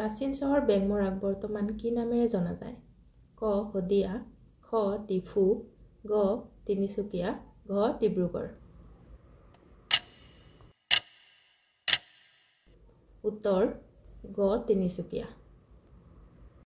প্ৰাচীন চহৰ বেংমৰাক বৰ্তমান কি নামেৰে জনা যায় ক শদিয়া খ ডিফু গ তিনিচুকীয়া ঘ ডিব্ৰুগড় উত্তৰ গ তিনিচুকীয়া